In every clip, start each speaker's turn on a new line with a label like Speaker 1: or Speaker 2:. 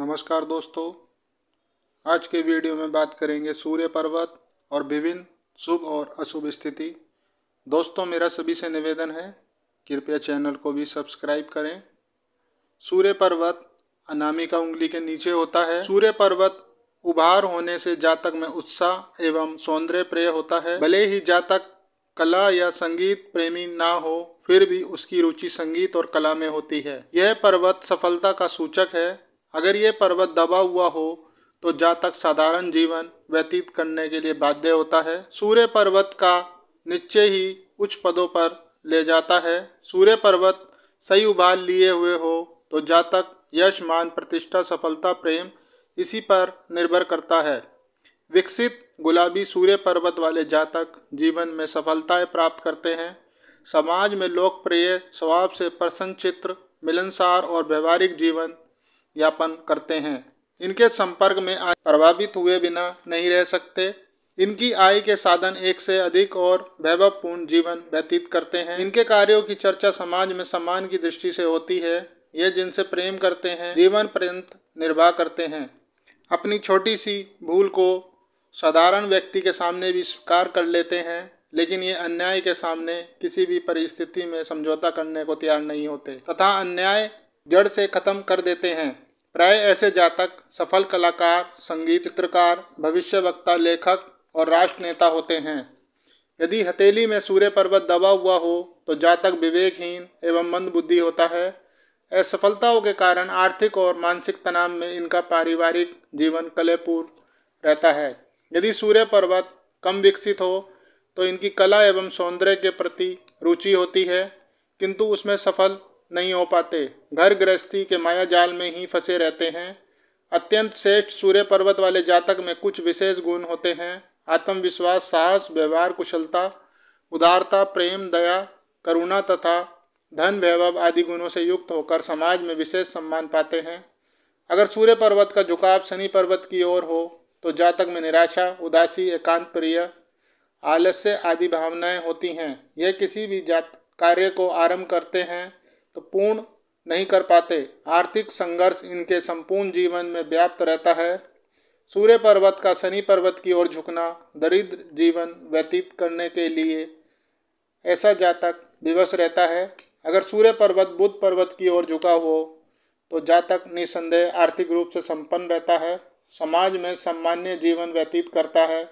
Speaker 1: नमस्कार दोस्तों आज के वीडियो में बात करेंगे सूर्य पर्वत और विभिन्न शुभ और अशुभ स्थिति दोस्तों मेरा सभी से निवेदन है कृपया चैनल को भी सब्सक्राइब करें सूर्य पर्वत अनामिका उंगली के नीचे होता है सूर्य पर्वत उभार होने से जातक में उत्साह एवं सौंदर्य प्रिय होता है भले ही जातक कला या संगीत प्रेमी ना हो फिर भी उसकी रुचि संगीत और कला में होती है यह पर्वत सफलता का सूचक है अगर ये पर्वत दबा हुआ हो तो जा तक साधारण जीवन व्यतीत करने के लिए बाध्य होता है सूर्य पर्वत का निश्चय ही उच्च पदों पर ले जाता है सूर्य पर्वत सही उभार लिए हुए हो तो जा तक यश मान प्रतिष्ठा सफलता प्रेम इसी पर निर्भर करता है विकसित गुलाबी सूर्य पर्वत वाले जातक जीवन में सफलताएं प्राप्त करते हैं समाज में लोकप्रिय स्वभाव से प्रसन्न चित्र मिलनसार और व्यवहारिक जीवन यापन करते हैं इनके संपर्क में प्रभावित हुए बिना नहीं रह सकते इनकी आय के साधन एक से अधिक और वैभवपूर्ण जीवन व्यतीत करते हैं इनके कार्यों की चर्चा समाज में सम्मान की दृष्टि से होती है ये जिनसे प्रेम करते हैं जीवन पर्यंत निर्वाह करते हैं अपनी छोटी सी भूल को साधारण व्यक्ति के सामने भी स्वीकार कर लेते हैं लेकिन ये अन्याय के सामने किसी भी परिस्थिति में समझौता करने को तैयार नहीं होते तथा अन्याय जड़ से खत्म कर देते हैं प्राय ऐसे जातक सफल कलाकार संगीत चित्रकार भविष्य वक्ता लेखक और राष्ट्र नेता होते हैं यदि हथेली में सूर्य पर्वत दबा हुआ हो तो जातक विवेकहीन एवं मंदबुद्धि होता है असफलताओं के कारण आर्थिक और मानसिक तनाव में इनका पारिवारिक जीवन कलेपूर्ण रहता है यदि सूर्य पर्वत कम विकसित हो तो इनकी कला एवं सौंदर्य के प्रति रुचि होती है किंतु उसमें सफल नहीं हो पाते घर गृहस्थी के माया जाल में ही फंसे रहते हैं अत्यंत श्रेष्ठ सूर्य पर्वत वाले जातक में कुछ विशेष गुण होते हैं आत्मविश्वास साहस व्यवहार कुशलता उदारता प्रेम दया करुणा तथा धन वैभव आदि गुणों से युक्त होकर समाज में विशेष सम्मान पाते हैं अगर सूर्य पर्वत का झुकाव शनि पर्वत की ओर हो तो जातक में निराशा उदासी एकांत प्रिय आलस्य आदि भावनाएं होती हैं यह किसी भी जात कार्य को आरंभ करते हैं तो पूर्ण नहीं कर पाते आर्थिक संघर्ष इनके संपूर्ण जीवन में व्याप्त रहता है सूर्य पर्वत का शनि पर्वत की ओर झुकना दरिद्र जीवन व्यतीत करने के लिए ऐसा जातक विवश रहता है अगर सूर्य पर्वत बुद्ध पर्वत की ओर झुका हो तो जातक निसंदेह आर्थिक रूप से संपन्न रहता है समाज में सामान्य जीवन व्यतीत करता है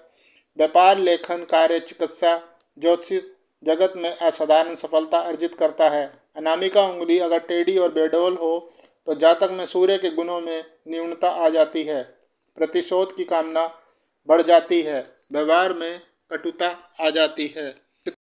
Speaker 1: व्यापार लेखन कार्य चिकित्सा ज्योतिष जगत में असाधारण सफलता अर्जित करता है अनामिका उंगली अगर टेढ़ी और बेडोल हो तो जातक में सूर्य के गुणों में न्यूनता आ जाती है प्रतिशोध की कामना बढ़ जाती है व्यवहार में कटुता आ जाती है